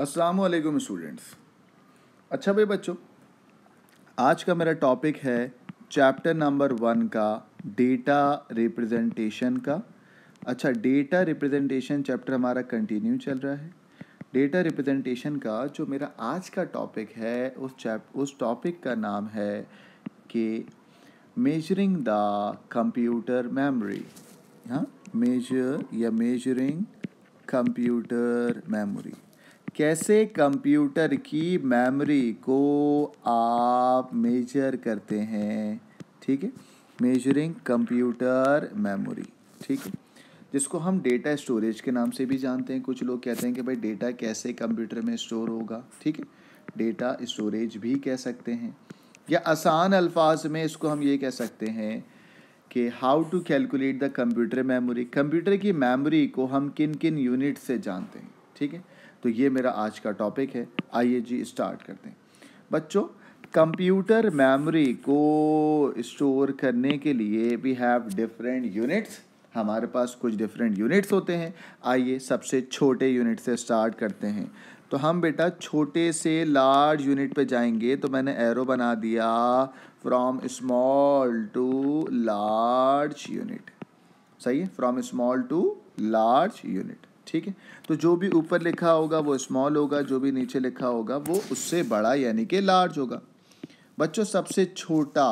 अस्सलाम वालेकुम स्टूडेंट्स अच्छा भाई बच्चों आज का मेरा टॉपिक है चैप्टर नंबर वन का डेटा रिप्रेजेंटेशन का अच्छा डेटा रिप्रेजेंटेशन चैप्टर हमारा कंटिन्यू चल रहा है डेटा रिप्रेजेंटेशन का जो मेरा आज का टॉपिक है उस चैप उस टॉपिक का नाम है कि मेजरिंग द कंप्यूटर मेमोरी हाँ मेजर या मेजरिंग कंप्यूटर मेमोरी कैसे कंप्यूटर की मेमोरी को आप मेजर करते हैं ठीक है मेजरिंग कंप्यूटर मेमोरी ठीक है जिसको हम डेटा स्टोरेज के नाम से भी जानते हैं कुछ लोग कहते हैं कि भाई डेटा कैसे कंप्यूटर में स्टोर होगा ठीक है डेटा स्टोरेज भी कह सकते हैं या आसान अल्फाज में इसको हम ये कह सकते हैं कि how to calculate the computer memory computer की मेमोरी को हम किन किन यूनिट से जानते हैं ठीक है तो ये मेरा आज का टॉपिक है आइए जी स्टार्ट करते हैं बच्चों कंप्यूटर मेमोरी को स्टोर करने के लिए वी हैव डिफरेंट यूनिट्स हमारे पास कुछ डिफरेंट यूनिट्स होते हैं आइए सबसे छोटे यूनिट से स्टार्ट करते हैं तो हम बेटा छोटे से लार्ज यूनिट पे जाएंगे तो मैंने एरो बना दिया from small to large unit सही है from small to large unit ठीक है तो जो भी ऊपर लिखा होगा वो स्मॉल होगा जो भी नीचे लिखा होगा वो उससे बड़ा यानी कि लार्ज होगा बच्चों सबसे छोटा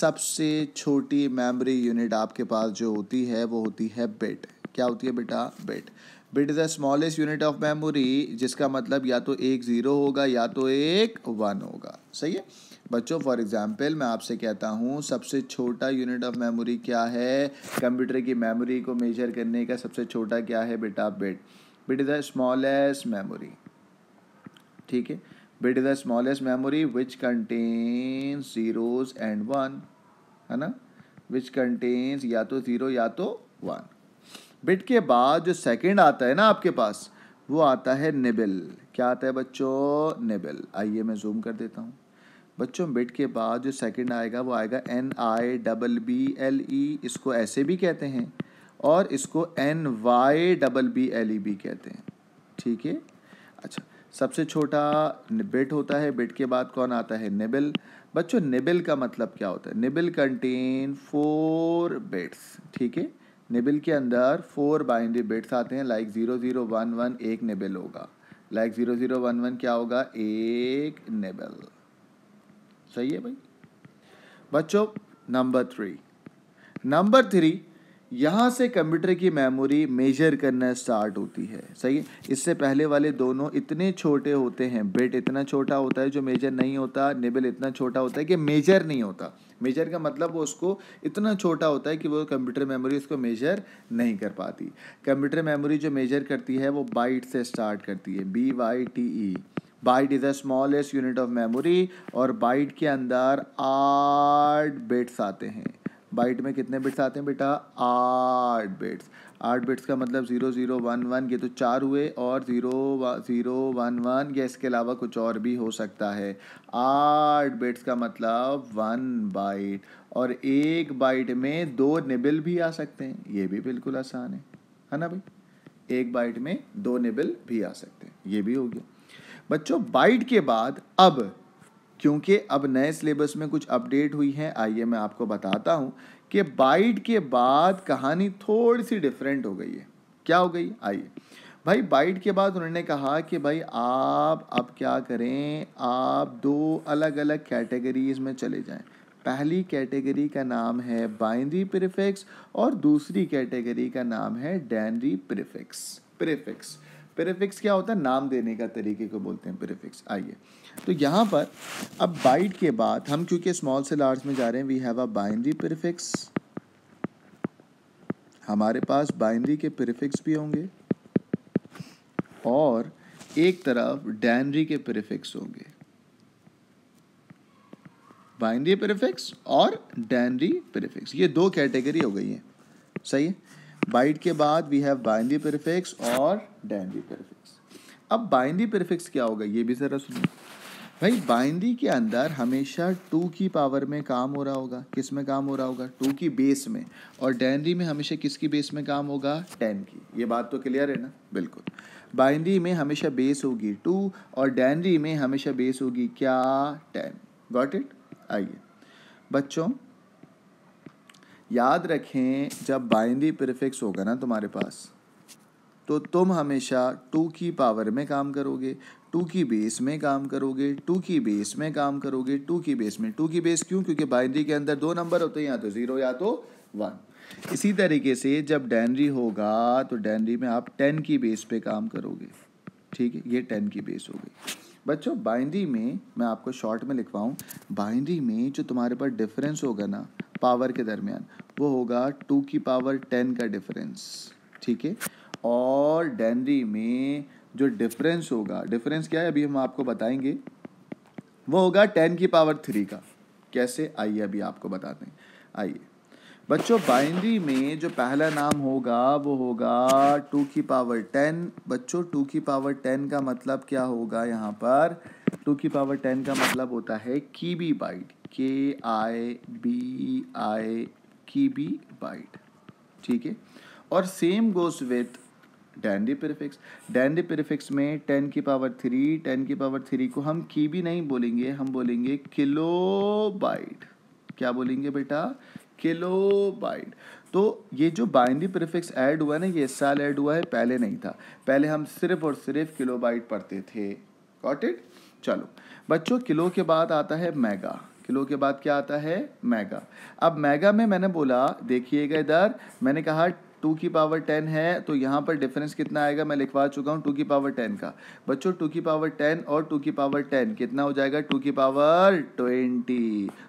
सबसे छोटी मेमोरी यूनिट आपके पास जो होती है वो होती है बिट क्या होती है बेटा bit bit is the smallest unit of memory जिसका मतलब या तो एक ज़ीरो होगा या तो एक वन होगा सही है बच्चों फॉर एग्ज़ाम्पल मैं आपसे कहता हूँ सबसे छोटा यूनिट ऑफ मेमोरी क्या है कंप्यूटर की मेमोरी को मेजर करने का सबसे छोटा क्या है बेटा bit bit is the smallest memory ठीक है bit is the smallest memory which contain zeros and one है ना विच कंटेन्स या तो ज़ीरो या तो वन बिट के बाद जो सेकेंड आता है ना आपके पास वो आता है निबिल क्या आता है बच्चों निबिल आइए मैं जूम कर देता हूँ बच्चों बिट e के बाद जो सेकंड आएगा वो आएगा N I double B L E इसको ऐसे भी कहते हैं और इसको N Y double B L E भी कहते हैं ठीक है अच्छा सबसे छोटा बिट e होता है बिट e के बाद कौन आता है निबिल बच्चों निबिल का मतलब क्या होता है निबिल कंटेन फोर बिट्स ठीक है निबिल के अंदर फोर बाइनरी बिट्स आते हैं like zero zero one one एक निबिल होगा like zero zero one one क्या होगा एक निबल सही है भाई बच्चों नंबर थ्री नंबर थ्री यहाँ से कंप्यूटर की मेमोरी मेजर करना स्टार्ट होती है सही है इससे पहले वाले दोनों इतने छोटे होते हैं बिट इतना छोटा होता है जो मेजर नहीं होता निबल इतना छोटा होता है कि मेजर नहीं होता मेजर का मतलब वो उसको इतना छोटा होता है कि वो कंप्यूटर मेमोरी उसको मेजर नहीं कर पाती कंप्यूटर मेमोरी जो मेजर करती है वो बाइट से स्टार्ट करती है B Y T E byte is a smallest unit of memory और बाइट के अंदर आठ बिट्स आते हैं बाइट में कितने बिट्स आते हैं बेटा आठ बिट्स आठ बिट्स का मतलब ज़ीरो ज़ीरो वन वन ये तो चार हुए और ज़ीरो ज़ीरो वन वन या इसके अलावा कुछ और भी हो सकता है आठ बिट्स का मतलब वन बाइट और एक बाइट में दो निबिल भी आ सकते हैं ये भी बिल्कुल आसान है है ना भाई एक बाइट में दो निबिल भी आ सकते हैं ये भी हो गया बच्चों बाइट के बाद अब क्योंकि अब नए सिलेबस में कुछ अपडेट हुई है आइए मैं आपको बताता हूँ कि बाइट के बाद कहानी थोड़ी सी डिफरेंट हो गई है क्या हो गई आइए भाई बाइट के बाद उन्होंने कहा कि भाई आप अब क्या करें आप दो अलग अलग कैटेगरीज में चले जाएं पहली कैटेगरी का नाम है बाइनरी प्रिफिक्स और दूसरी कैटेगरी का नाम है डैनरी प्रिफिक्स प्रिफिक्स पेरेफिक्स क्या होता है नाम देने का तरीके को बोलते हैं पेरेफिक्स आइए तो यहाँ पर अब बाइट के बाद हम क्योंकि स्मॉल से लार्ज में जा रहे हैं we have a binary prefix हमारे पास बाइनरी के पेरेफिक्स भी होंगे और एक तरफ डैनरी के पेरेफिक्स होंगे बाइनरी पेरेफिक्स और डैनरी पेरेफिक्स ये दो कैटेगरी हो गई हैं सही है बाइट के बाद वी हैव बाइंडी प्रिफिक्स और डैंडी प्रिफिक्स अब बाइंडी प्रिफिक्स क्या होगा ये भी ज़रा सुनिए भाई बाइंडी के अंदर हमेशा टू की पावर में काम हो रहा होगा किस में काम हो रहा होगा टू की बेस में और डैंडी में हमेशा किसकी बेस में काम होगा टेन की ये बात तो क्लियर है ना बिल्कुल बाइंडी में हमेशा बेस होगी टू और डैंडी में हमेशा बेस होगी क्या टेन गॉट इट आइए बच्चों याद रखें जब बाइंदी प्रिफिक्स होगा ना तुम्हारे पास तो तुम हमेशा टू की पावर में काम करोगे टू की बेस में काम करोगे टू की बेस में काम करोगे टू की बेस में टू की बेस क्यों क्योंकि बाइंदी के अंदर दो नंबर होते हैं या तो ज़ीरो या तो वन इसी तरीके से जब डैनरी होगा तो डैनरी में आप टेन की बेस पे काम करोगे ठीक है ये टेन की बेस हो गई बच्चों बाइंड्री में मैं आपको शॉर्ट में लिखवाऊँ बाइंड्री में जो तुम्हारे पास डिफरेंस होगा ना पावर के दरमियान वो होगा टू की पावर टेन का डिफरेंस ठीक है और डेनरी में जो डिफरेंस होगा डिफरेंस क्या है अभी हम आपको बताएंगे वो होगा टेन की पावर थ्री का कैसे आइए अभी आपको बताते हैं आइए बच्चों बाइनरी में जो पहला नाम होगा वो होगा टू की पावर टेन बच्चों टू की पावर टेन का मतलब क्या होगा यहाँ पर टू की पावर टेन का मतलब होता है kibibyte K I B आई की बी बाइट ठीक है और same goes with denary prefix denary prefix में टेन की पावर थ्री टेन की पावर थ्री को हम की बी नहीं बोलेंगे हम बोलेंगे किलो बाइट क्या बोलेंगे बेटा किलोबाइट तो ये जो बाइनरी प्रीफिक्स ऐड हुआ है ना ये इस साल ऐड हुआ है पहले नहीं था पहले हम सिर्फ और सिर्फ किलोबाइट पढ़ते थे गॉट इट चलो बच्चों किलो के बाद आता है मेगा किलो के बाद क्या आता है मेगा अब मेगा में मैंने बोला देखिएगा इधर मैंने कहा टू की पावर टेन है तो यहाँ पर डिफरेंस कितना आएगा मैं लिखवा चुका हूँ टू की पावर टेन का बच्चों टू की पावर टेन और टू की पावर टेन कितना हो जाएगा टू की पावर ट्वेंटी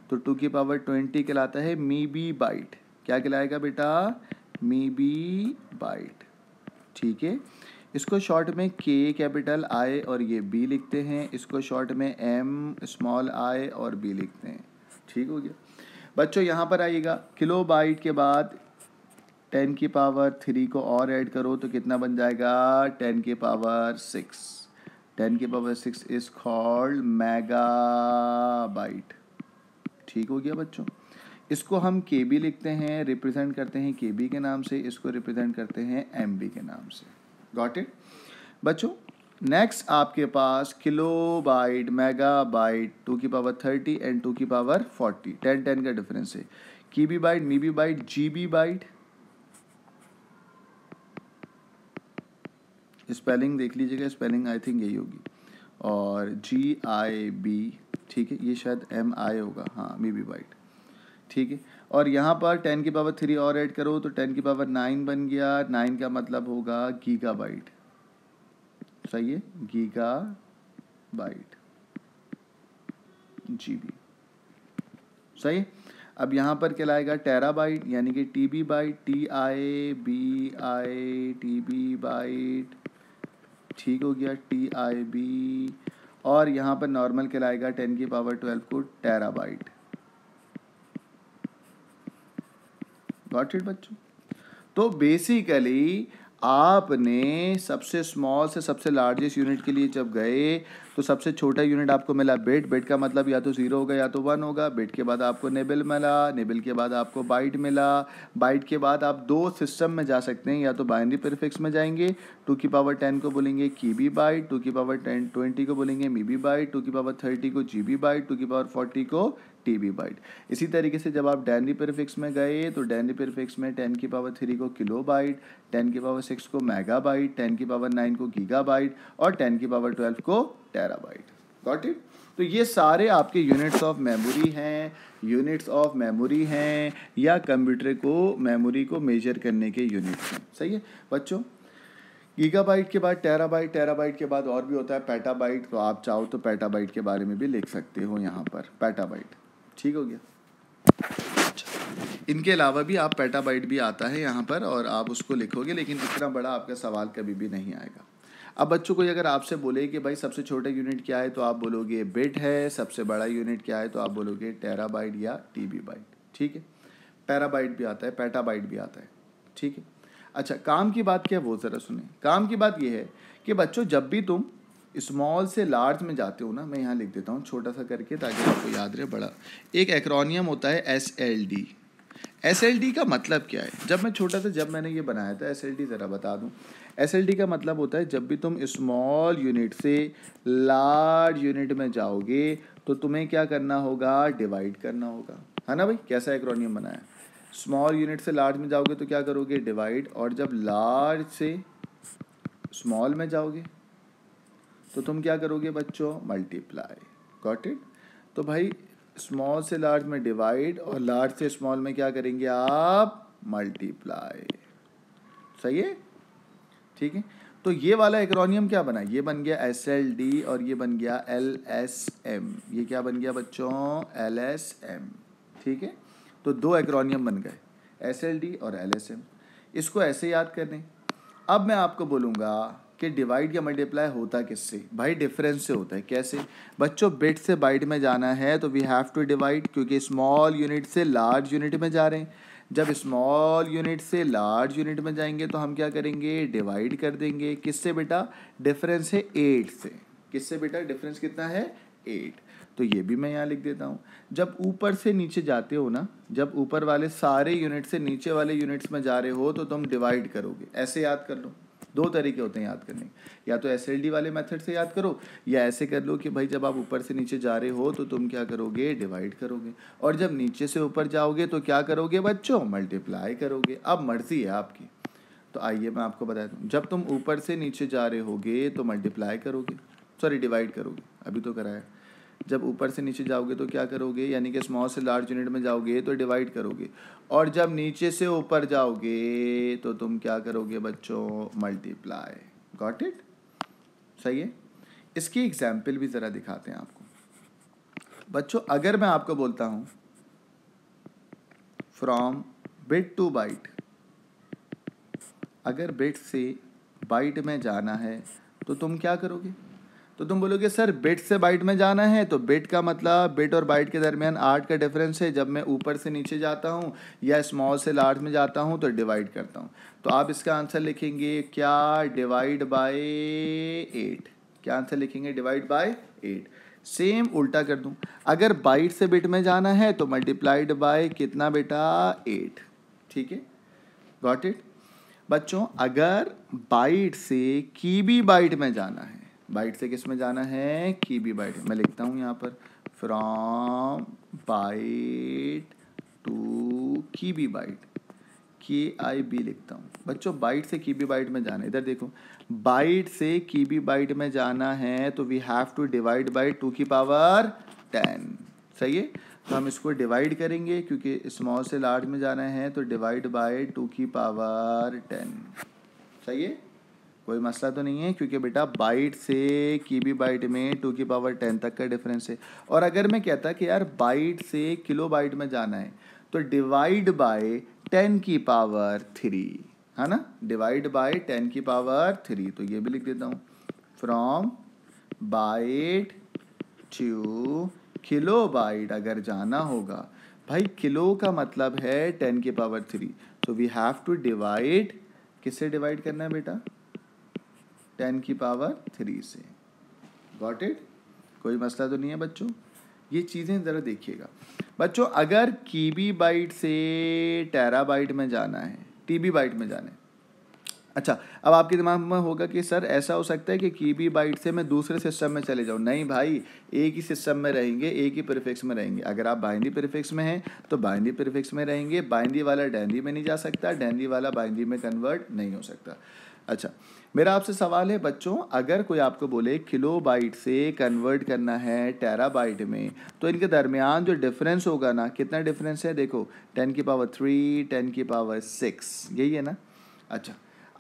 तो टू की पावर ट्वेंटी कहलाता है मी बी बाइट क्या कहलाएगा बेटा मी बी बाइट ठीक है इसको शॉर्ट में के कैपिटल आई और ये बी लिखते हैं इसको शॉर्ट में एम स्मॉल आई और बी लिखते हैं ठीक हो गया बच्चों यहाँ पर आइएगा किलो बाइट के बाद टेन की पावर थ्री को और ऐड करो तो कितना बन जाएगा टेन की पावर सिक्स टेन की power six is called megabyte ठीक हो गया बच्चों इसको हम के बी लिखते हैं रिप्रेजेंट करते हैं के बी के नाम से इसको रिप्रेजेंट करते हैं एम बी के नाम से गॉट इट बच्चों नेक्स्ट आपके पास kilobyte megabyte to की पावर थर्टी एंड टू की पावर फोर्टी टेन टेन का डिफरेंस है kibibyte mebibyte gibibyte spelling देख लीजिएगा स्पेलिंग आई थिंक यही होगी और जी आई बी ठीक है ये शायद एम आई होगा हाँ मे बी वाइट ठीक है और यहाँ पर टेन की पावर थ्री और ऐड करो तो टेन की पावर नाइन बन गया नाइन का मतलब होगा गीगा बाइट सही है गीगा बाइट जी बी सही है? अब यहाँ पर क्या लाएगा टेरा बाइट यानी कि tebibyte T I B I B bite ठीक हो गया टी आई बी और यहाँ पर नॉर्मल कहलाएगा टेन की पावर ट्वेल्व को टेराबाइट गॉट इट बच्चों तो बेसिकली आपने सबसे स्मॉल से सबसे लार्जेस्ट यूनिट के लिए जब गए तो सबसे छोटा यूनिट आपको मिला बेड बेड का मतलब या तो ज़ीरो होगा या तो वन होगा बेड के बाद आपको नेबल मिला नेबल के बाद आपको बाइट मिला बाइट के बाद आप दो सिस्टम में जा सकते हैं या तो बाइनरी प्रीफिक्स में जाएंगे टू की पावर टेन को बोलेंगे की बी बाइट टू की पावर टेन ट्वेंटी को बोलेंगे मी बी बाइट टू की पावर थर्टी को जी बी बाइट टू की पावर फोर्टी को टी बी बाइट इसी तरीके से जब आप डेन रिपेरफिक्स में गए तो डेन रिपेरफिक्स में टेन की पावर थ्री को किलो बाइट टेन की पावर सिक्स को मेगा बाइट टेन की पावर नाइन को गीगा बाइट और टेन की पावर ट्वेल्व को टेरा बाइट गॉट इट तो ये सारे आपके यूनिट्स ऑफ मेमोरी हैं यूनिट्स ऑफ मेमोरी हैं या कंप्यूटर को मेमोरी को मेजर करने के यूनिट्स हैं सही है बच्चों गीगाबाइट के बाद टेराबाइट टेराबाइट के बाद और भी होता है पेटाबाइट तो आप चाहो तो पेटाबाइट के बारे में भी लिख सकते हो यहाँ पर पेटाबाइट ठीक हो गया अच्छा। इनके अलावा भी आप पेटाबाइट भी आता है यहाँ पर और आप उसको लिखोगे लेकिन इतना बड़ा आपका सवाल कभी भी नहीं आएगा अब बच्चों को अगर आपसे बोले कि भाई सबसे छोटे यूनिट क्या है तो आप बोलोगे बिट है सबसे बड़ा यूनिट क्या है तो आप बोलोगे टेराबाइट या टीबी बाइट ठीक है पैराबाइट भी आता है पैटाबाइट भी आता है ठीक है अच्छा काम की बात क्या है वो ज़रा सुने काम की बात यह है कि बच्चों जब भी तुम स्मॉल से लार्ज में जाते हो ना मैं यहाँ लिख देता हूँ छोटा सा करके ताकि आपको याद रहे बड़ा एक एक्रोनियम होता है S L D S L D का मतलब क्या है जब मैं छोटा था जब मैंने ये बनाया था एस एल डी ज़रा बता दूँ एस एल डी का मतलब होता है जब भी तुम स्मॉल यूनिट से लार्ज यूनिट में जाओगे तो तुम्हें क्या करना होगा डिवाइड करना होगा है ना भाई कैसा एक्रोनियम बनाया स्मॉल यूनिट से लार्ज में जाओगे तो क्या करोगे डिवाइड और जब लार्ज से स्मॉल में जाओगे तो तुम क्या करोगे बच्चों मल्टीप्लाई गॉट इट तो भाई स्मॉल से लार्ज में डिवाइड और लार्ज से स्मॉल में क्या करेंगे आप मल्टीप्लाई सही है ठीक है तो ये वाला एक्रोनियम क्या बना ये बन गया एस एल डी और ये बन गया एल एस एम ये क्या बन गया बच्चों एल एस एम ठीक है तो दो एक्रोनियम बन गए एस एल डी और एल एस एम इसको ऐसे याद करने अब मैं आपको बोलूँगा कि डिवाइड या मल्टीप्लाई होता किससे भाई डिफरेंस से होता है कैसे बच्चों बिट से बाइट में जाना है तो वी हैव टू डिवाइड क्योंकि स्मॉल यूनिट से लार्ज यूनिट में जा रहे हैं जब स्मॉल यूनिट से लार्ज यूनिट में जाएंगे तो हम क्या करेंगे डिवाइड कर देंगे किससे बेटा डिफरेंस है एट से किससे बेटा डिफरेंस कितना है एट तो ये भी मैं यहाँ लिख देता हूँ जब ऊपर से नीचे जाते हो ना जब ऊपर वाले सारे यूनिट से नीचे वाले यूनिट्स में जा रहे हो तो तुम डिवाइड करोगे ऐसे याद कर लो दो तरीके होते हैं याद करने या तो एस वाले मेथड से याद करो या ऐसे कर लो कि भाई जब आप ऊपर से नीचे जा रहे हो तो तुम क्या करोगे डिवाइड करोगे और जब नीचे से ऊपर जाओगे तो क्या करोगे बच्चों मल्टीप्लाई करोगे अब मर्जी है आपकी तो आइए मैं आपको बता दूँ जब तुम ऊपर से नीचे जा रहे होगे तो मल्टीप्लाई करोगे सॉरी डिवाइड करोगे अभी तो कराया जब ऊपर से नीचे जाओगे तो क्या करोगे यानी कि स्मॉल से लार्ज यूनिट में जाओगे तो डिवाइड करोगे और जब नीचे से ऊपर जाओगे तो तुम क्या करोगे बच्चों मल्टीप्लाई गॉट इट सही है इसकी एग्जाम्पल भी ज़रा दिखाते हैं आपको बच्चों अगर मैं आपको बोलता हूँ फ्रॉम बिट टू बाइट अगर बिट से बाइट में जाना है तो तुम क्या करोगे तो तुम बोलोगे सर बिट से बाइट में जाना है तो बिट का मतलब बिट और बाइट के दरमियान आठ का डिफरेंस है जब मैं ऊपर से नीचे जाता हूँ या स्मॉल से लार्ज में जाता हूँ तो डिवाइड करता हूँ तो आप इसका आंसर लिखेंगे क्या डिवाइड बाय एट क्या आंसर लिखेंगे डिवाइड बाय एट सेम उल्टा कर दूँ अगर बाइट से बिट में जाना है तो मल्टीप्लाइड बाय कितना बेटा एट ठीक है गॉट इट बच्चों अगर बाइट से कीबी बाइट में जाना है बाइट से किस में जाना है की बी बाइट मैं लिखता हूँ यहाँ पर from byte to kibibyte K I B लिखता हूँ बच्चों बाइट से की बी बाइट में जाना है इधर देखो बाइट से की बी बाइट में जाना है तो we have to divide by two की पावर टेन सही है तो हम इसको डिवाइड करेंगे क्योंकि स्मॉल से लार्ज में जाना है तो डिवाइड बाय टू की पावर टेन सही है कोई मसला तो नहीं है क्योंकि बेटा बाइट से की बी बाइट में टू की पावर टेन तक का डिफरेंस है और अगर मैं कहता कि यार बाइट से किलो बाइट में जाना है तो डिवाइड बाय टेन की पावर थ्री है ना डिवाइड बाय टेन की पावर थ्री तो ये भी लिख देता हूँ from byte to kilobyte अगर जाना होगा भाई किलो का मतलब है टेन की पावर थ्री तो वी हैव टू डिवाइड किससे डिवाइड करना है बेटा टेन की पावर थ्री से गॉट इट कोई मसला तो नहीं है बच्चों ये चीज़ें ज़रा देखिएगा बच्चों अगर कीबी बाइट से टेरा बाइट में जाना है टीबी बाइट में जाना है अच्छा अब आपके दिमाग में होगा कि सर ऐसा हो सकता है कि कीबी बाइट से मैं दूसरे सिस्टम में चले जाऊँ नहीं भाई एक ही सिस्टम में रहेंगे एक ही प्रिफिक्स में रहेंगे अगर आप बाइंडी प्रिफिक्स में हैं तो बाइंडी प्रिफिक्स में रहेंगे बाइंडी वाला डेंदी में नहीं जा सकता डेंदी वाला बाइंडी में कन्वर्ट नहीं हो सकता अच्छा मेरा आपसे सवाल है बच्चों अगर कोई आपको बोले किलो बाइट से कन्वर्ट करना है टेरा बाइट में तो इनके दरमियान जो डिफरेंस होगा ना कितना डिफरेंस है देखो टेन की पावर थ्री टेन की पावर सिक्स यही है ना अच्छा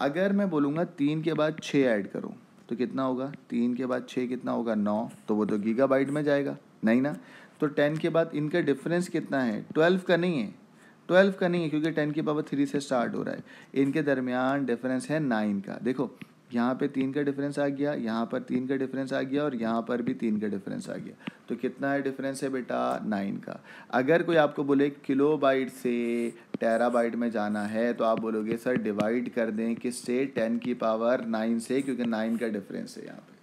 अगर मैं बोलूँगा तीन के बाद छः ऐड करो तो कितना होगा तीन के बाद छः कितना होगा नौ तो वो तो गीगा बाइट में जाएगा नहीं ना तो टेन के बाद इनका डिफरेंस कितना है ट्वेल्व का नहीं है ट्वेल्व का नहीं है क्योंकि टेन की पावर थ्री से स्टार्ट हो रहा है इनके दरमियान डिफरेंस है नाइन का देखो यहाँ पे तीन का डिफरेंस आ गया यहाँ पर तीन का डिफरेंस आ गया और यहाँ पर भी तीन का डिफरेंस आ गया तो कितना है डिफरेंस है बेटा नाइन का अगर कोई आपको बोले किलो बाइट से टेराबाइट में जाना है तो आप बोलोगे सर डिवाइड कर दें किससे टेन की पावर नाइन से क्योंकि नाइन का डिफरेंस है यहाँ पर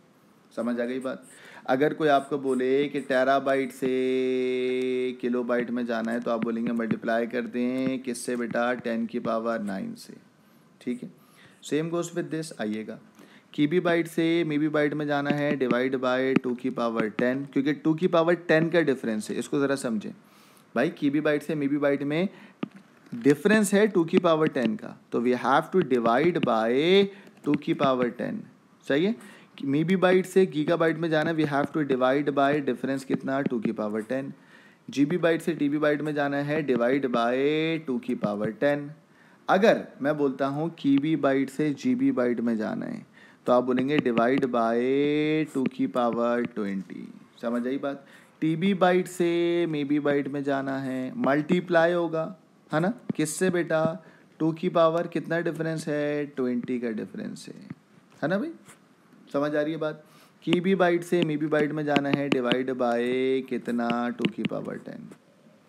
समझ आ गई बात अगर कोई आपको बोले कि टेराबाइट से किलोबाइट में जाना है तो आप बोलेंगे मल्टीप्लाई कर दें किससे बेटा टेन की पावर नाइन से ठीक है सेम गोस विद दिस आइएगा कीबी बाइट से मीबी बाइट में जाना है डिवाइड बाय टू की पावर टेन क्योंकि टू की पावर टेन का डिफरेंस है इसको ज़रा समझें भाई कीबी बाइट से मीबी बाइट में डिफरेंस है टू की पावर टेन का तो we have to divide by two की पावर टेन सही है मे बी बाइट से गीगा बाइट में जाना है we have to divide by difference कितना टू की power ten B bite से टी बी बाइट में जाना है डिवाइड बाय टू की पावर टेन अगर मैं बोलता हूँ की बी बाइट से जी बी बाइट में जाना है तो आप बोलेंगे डिवाइड बाय टू की पावर ट्वेंटी समझ आई बात टी बी बाइट से मे बी बाइट में जाना है मल्टीप्लाई होगा है ना किससे बेटा टू की पावर कितना डिफरेंस है ट्वेंटी का डिफरेंस है है ना भाई समझ आ रही है बात की बी बाइट से मी बी बाइट में जाना है डिवाइड बाय कितना टू की पावर टेन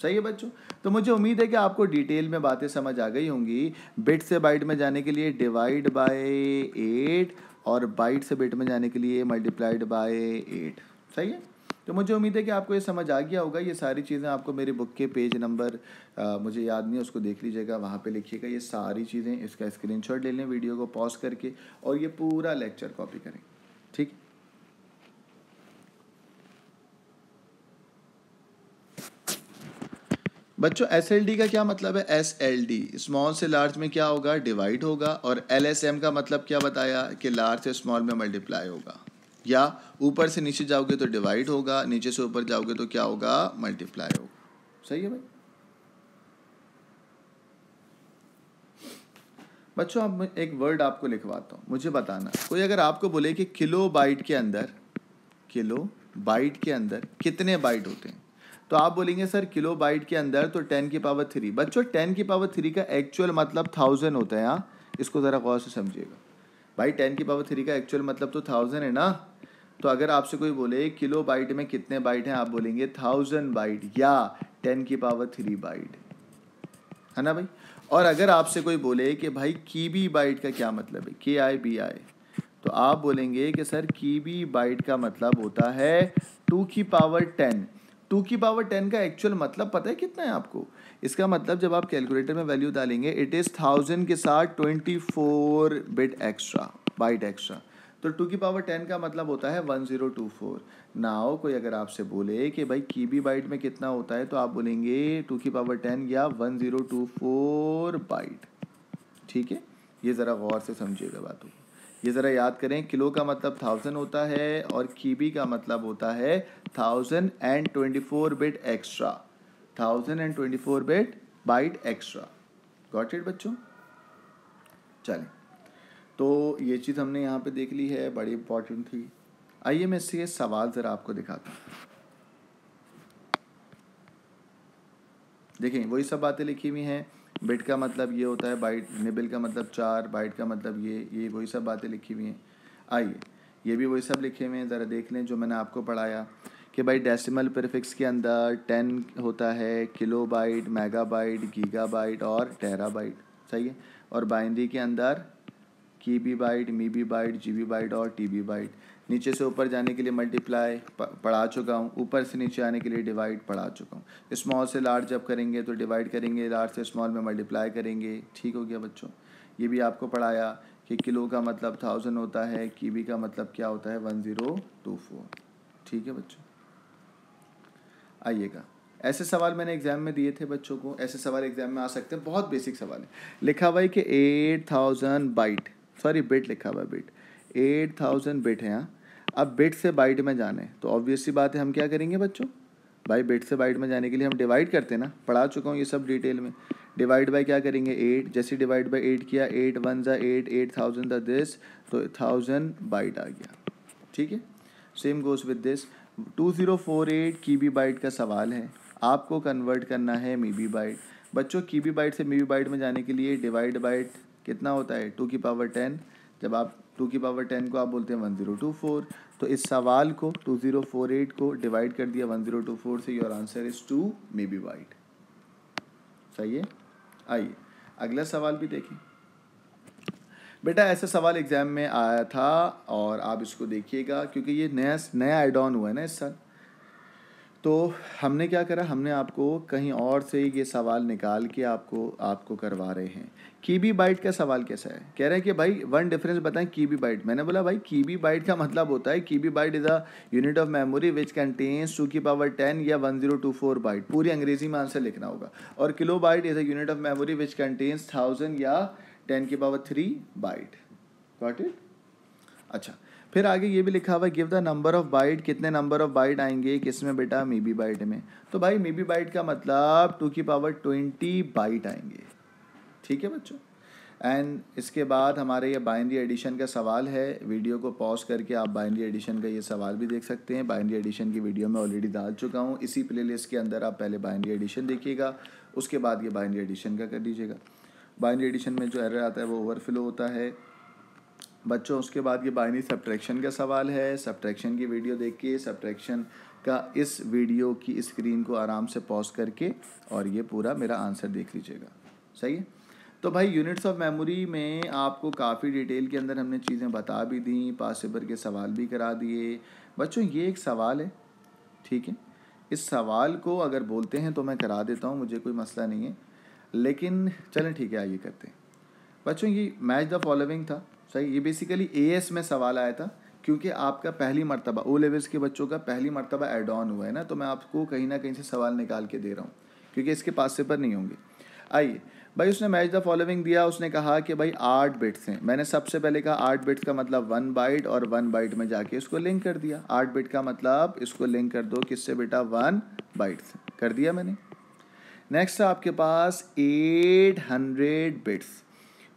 सही है बच्चों तो मुझे उम्मीद है कि आपको डिटेल में बातें समझ आ गई होंगी बिट से बाइट में जाने के लिए डिवाइड बाय एट और बाइट से बिट में जाने के लिए मल्टीप्लाइड बाय एट सही है तो मुझे उम्मीद है कि आपको ये समझ आ गया होगा ये सारी चीज़ें आपको मेरी बुक के पेज नंबर मुझे याद नहीं है उसको देख लीजिएगा वहाँ पे लिखिएगा ये सारी चीज़ें इसका स्क्रीनशॉट ले लें वीडियो को पॉज करके और ये पूरा लेक्चर कॉपी करें ठीक बच्चों एस एल डी का क्या मतलब है एस एल डी स्मॉल से लार्ज में क्या होगा डिवाइड होगा और एल एस एम का मतलब क्या बताया कि लार्ज से स्मॉल में मल्टीप्लाई होगा या ऊपर से नीचे जाओगे तो डिवाइड होगा नीचे से ऊपर जाओगे तो क्या होगा मल्टीप्लाई होगा सही है भाई बच्चों अब एक वर्ड आपको लिखवाता हूँ मुझे बताना कोई अगर आपको बोले कि किलो बाइट के अंदर किलो बाइट के अंदर कितने बाइट होते हैं तो आप बोलेंगे सर किलो बाइट के अंदर तो टेन की पावर थ्री बच्चों टेन की पावर थ्री का एक्चुअल मतलब थाउजेंड होता है यहाँ इसको ज़रा गौर से समझिएगा भाई टेन की पावर थ्री का एक्चुअल मतलब तो थाउजेंड है ना तो अगर आपसे कोई बोले किलो बाइट में कितने बाइट हैं आप बोलेंगे थाउजेंड बाइट या टेन की पावर थ्री बाइट है ना भाई और अगर आपसे कोई बोले कि भाई कीबी बाइट का क्या मतलब है के आई बी आई तो आप बोलेंगे कि सर कीबी बाइट का मतलब होता है टू की पावर टेन टू की पावर टेन का एक्चुअल मतलब पता है कितना है आपको इसका मतलब जब आप कैलकुलेटर में वैल्यू डालेंगे इट इज़ थाउजेंड के साथ twenty four bit extra byte extra तो टू की पावर टेन का मतलब होता है वन ज़ीरो टू फोर नाओ कोई अगर आपसे बोले कि भाई की बी बाइट में कितना होता है तो आप बोलेंगे टू की पावर टेन या one zero two four byte ठीक है ये ज़रा गौर से समझिएगा बातों को ये ज़रा याद करें किलो का मतलब थाउजेंड होता है और कीबी का मतलब होता है thousand and twenty four bit extra thousand and twenty four bit byte extra got it बच्चों चलें तो ये चीज़ हमने यहाँ पे देख ली है बड़ी इंपॉर्टेंट थी आइए मैं इससे सवाल ज़रा आपको दिखाता हूँ देखें वही सब बातें लिखी हुई हैं बिट का मतलब ये होता है बाइट निबिल का मतलब चार बाइट का मतलब ये ये वही सब बातें लिखी हुई हैं आइए ये भी वही सब लिखे हुए हैं ज़रा देख लें जो मैंने आपको पढ़ाया कि भाई डेसिमल प्रीफिक्स के अंदर टेन होता है kilobyte megabyte gigabyte और टेरा बाइट सही है और बाइंदी के अंदर kibibyte mebibyte B bite और टी बी बाइट नीचे से ऊपर जाने के लिए मल्टीप्लाई पढ़ा चुका हूँ ऊपर से नीचे आने के लिए डिवाइड पढ़ा चुका हूँ स्मॉल से लार्ज जब करेंगे तो डिवाइड करेंगे लार्ज से स्मॉल में मल्टीप्लाई करेंगे ठीक हो गया बच्चों ये भी आपको पढ़ाया कि किलो का मतलब थाउजेंड होता है बी का मतलब क्या होता है वन ज़ीरो टू फोर ठीक है बच्चों आइएगा ऐसे सवाल मैंने एग्जाम में दिए थे बच्चों को ऐसे सवाल एग्जाम में आ सकते हैं बहुत बेसिक सवाल है लिखा हुआ है कि eight thousand byte sorry bit लिखा हुआ है बिट एट थाउजेंड बिट है यहाँ अब बिट से बाइट में जाने तो ऑब्वियसली बात है हम क्या करेंगे बच्चों भाई बिट से बाइट में जाने के लिए हम डिवाइड करते हैं ना पढ़ा चुका हूँ ये सब डिटेल में डिवाइड बाई क्या करेंगे एट जैसे डिवाइड बाई एट किया एट वन ज़ा eight eight thousand the this तो थाउजेंड बाइट आ गया ठीक है same goes with this two zero four eight B bite का सवाल है आपको कन्वर्ट करना है मी बी बाइट बच्चों की बी बाइट से मी बी बाइट में जाने के लिए डिवाइड बाइट कितना होता है टू की पावर टेन जब आप टू की पावर टेन को आप बोलते हैं वन ज़ीरो टू फोर तो इस सवाल को टू ज़ीरो फोर एट को डिवाइड कर दिया वन ज़ीरो टू फोर से your answer is two mebibyte सही है आइए अगला सवाल भी देखें बेटा ऐसा सवाल एग्ज़ाम में आया था और आप इसको देखिएगा क्योंकि ये नया नया एड ऑन हुआ है ना इस साल तो हमने क्या करा हमने आपको कहीं और से ये सवाल निकाल के आपको आपको करवा रहे हैं कीबी बाइट का सवाल कैसा है कह रहे हैं कि भाई वन डिफरेंस बताएं कीबी बाइट मैंने बोला भाई कीबी बाइट का मतलब होता है kibibyte is a unit of memory which contains two की पावर टेन या one zero two four byte पूरी अंग्रेजी में आंसर लिखना होगा और kilobyte is a unit of memory which contains thousand या टेन की power three byte what it अच्छा फिर आगे ये भी लिखा हुआ है give the number of byte कितने नंबर ऑफ बाइट आएंगे किस में बेटा मे बी बाइट में तो भाई मे बी बाइट का मतलब टू की पावर ट्वेंटी बाइट आएंगे ठीक है बच्चों एंड इसके बाद हमारे ये बाइनरी एडिशन का सवाल है वीडियो को पॉज करके आप बाइनरी एडिशन का ये सवाल भी देख सकते हैं बाइनरी एडिशन की वीडियो मैं ऑलरेडी डाल चुका हूँ इसी प्लेलिस्ट के अंदर आप पहले बाइनरी एडिशन देखिएगा उसके बाद ये बाइनरी एडिशन का कर दीजिएगा बाइनरी एडिशन में जो एरर आता है वो ओवरफ्लो होता है बच्चों उसके बाद ये बाइनरी सब्ट्रैक्शन का सवाल है सब्ट्रैक्शन की वीडियो देख के सब्ट्रैक्शन का इस वीडियो की स्क्रीन को आराम से पॉज करके और ये पूरा मेरा आंसर देख लीजिएगा सही है तो भाई यूनिट्स ऑफ मेमोरी में आपको काफ़ी डिटेल के अंदर हमने चीज़ें बता भी दी पास के सवाल भी करा दिए बच्चों ये एक सवाल है ठीक है इस सवाल को अगर बोलते हैं तो मैं करा देता हूँ मुझे कोई मसला नहीं है लेकिन चलें ठीक है आइए करते हैं बच्चों ये मैच द फॉलोइंग था सही ये बेसिकली ए में सवाल आया था क्योंकि आपका पहली मरतबा ओ लेवल्स के बच्चों का पहली मरतबा एड ऑन हुआ है ना तो मैं आपको कहीं ना कहीं से सवाल निकाल के दे रहा हूँ क्योंकि इसके पास से पर नहीं होंगे आइए भाई उसने मैच द फॉलोइंग दिया उसने कहा कि भाई आठ बिट्स हैं मैंने सबसे पहले कहा आठ बिट्स का मतलब वन बाइट और वन बाइट में जाके इसको लिंक कर दिया आठ बिट का मतलब इसको लिंक कर दो किससे बेटा वन बाइट कर दिया मैंने नेक्स्ट आपके पास एट हंड्रेड बिट्स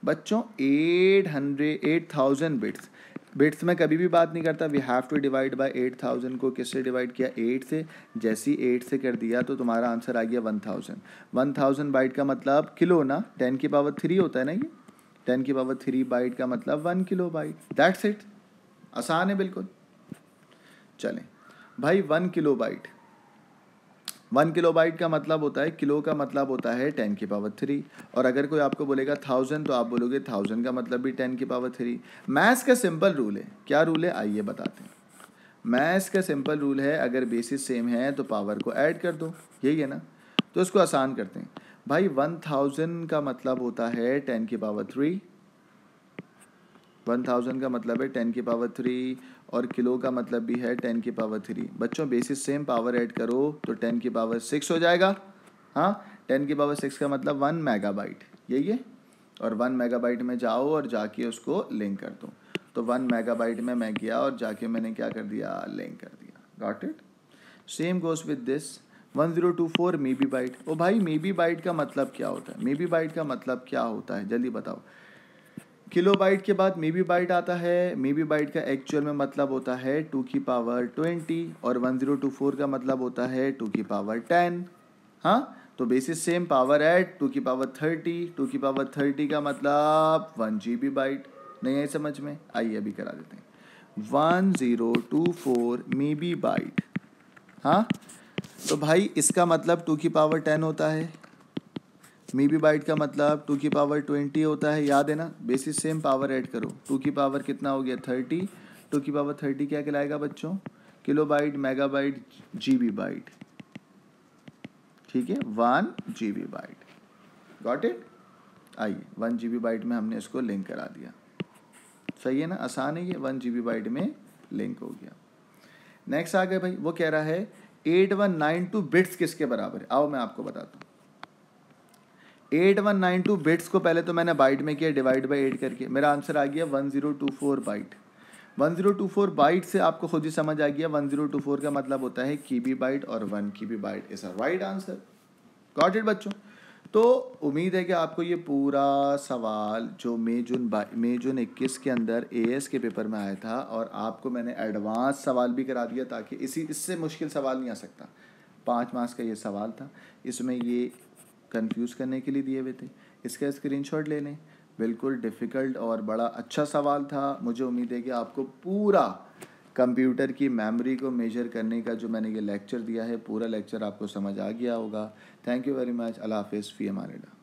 बच्चों eight hundred eight thousand bits bits में कभी भी बात नहीं करता we have to divide by eight thousand को किससे डिवाइड किया एट से जैसे ही एट से कर दिया तो तुम्हारा आंसर आ गया one thousand one thousand byte का मतलब किलो ना टेन की पावर थ्री होता है ना ये टेन की पावर थ्री बाइट का मतलब one kilobyte that's it आसान है बिल्कुल चलें भाई one kilobyte one kilobyte का मतलब होता है किलो का मतलब होता है टेन की पावर थ्री और अगर कोई आपको बोलेगा थाउजेंड तो आप बोलोगे थाउजेंड का मतलब भी टेन की पावर थ्री मैथ्स का सिंपल रूल है क्या रूल है आइए बताते हैं मैथ्स का सिंपल रूल है अगर बेसिस सेम है तो पावर को ऐड कर दो यही है ना तो इसको आसान करते हैं भाई वन थाउजेंड का मतलब होता है टेन की पावर थ्री वन थाउजेंड का मतलब है टेन की पावर थ्री और किलो का मतलब भी है टेन की पावर थ्री बच्चों बेसिस सेम पावर ऐड करो तो टेन की पावर सिक्स हो जाएगा हाँ टेन की पावर सिक्स का मतलब वन मेगाबाइट यही है और वन मेगाबाइट में जाओ और जाके उसको लिंक कर दो तो वन मेगाबाइट में मैं गया और जाके मैंने क्या कर दिया लिंक कर दिया got it same goes with this one zero two four mebibyte ओ भाई मे बी बाइट का मतलब क्या होता है मे बी बाइट का मतलब क्या होता है जल्दी बताओ किलो बाइट के बाद मे बी बाइट आता है मे बी बाइट का एक्चुअल में मतलब होता है टू की पावर ट्वेंटी और वन जीरो टू फोर का मतलब होता है टू की पावर टेन हाँ तो basis same power eight two की पावर थर्टी टू की पावर थर्टी का मतलब वन जी बी बाइट नहीं आई समझ में आइए अभी करा देते हैं one zero two four mebibyte हाँ तो भाई इसका मतलब टू की पावर टेन होता है मे बी बाइट का मतलब टू की पावर ट्वेंटी होता है याद है ना बेसिस सेम पावर ऐड करो टू की पावर कितना हो गया थर्टी टू की पावर थर्टी क्या कहलाएगा बच्चों kilobyte megabyte B bite ठीक है one gibibyte got it आइए वन जी बी बाइट में हमने इसको लिंक करा दिया सही है ना आसान है ये वन जी बी बाइट में लिंक हो गया नेक्स्ट आ गए भाई वो कह रहा है eight one nine two bits किसके बराबर है आओ मैं आपको बताता हूँ eight one nine two bits को पहले तो मैंने बाइट में किया डिवाइड बाई एट करके मेरा आंसर आ गया one zero two four byte one zero two four byte से आपको खुद ही समझ आ गया वन ज़ीरो टू फोर का मतलब होता है की बी बाइट और one kibibyte is a right answer got it बच्चों तो उम्मीद है कि आपको ये पूरा सवाल जो मई जून मई जून इक्कीस के अंदर ए एस के पेपर में आया था और आपको मैंने एडवांस सवाल भी करा दिया ताकि इसी इससे मुश्किल सवाल नहीं आ सकता पाँच मार्क्स का ये सवाल था इसमें ये कंफ्यूज करने के लिए दिए हुए थे इसका स्क्रीनशॉट ले लें बिल्कुल डिफ़िकल्ट और बड़ा अच्छा सवाल था मुझे उम्मीद है कि आपको पूरा कंप्यूटर की मेमोरी को मेजर करने का जो मैंने ये लेक्चर दिया है पूरा लेक्चर आपको समझ आ गया होगा थैंक यू वेरी मच अल्लाह हाफिज़ फ़ी आनेडा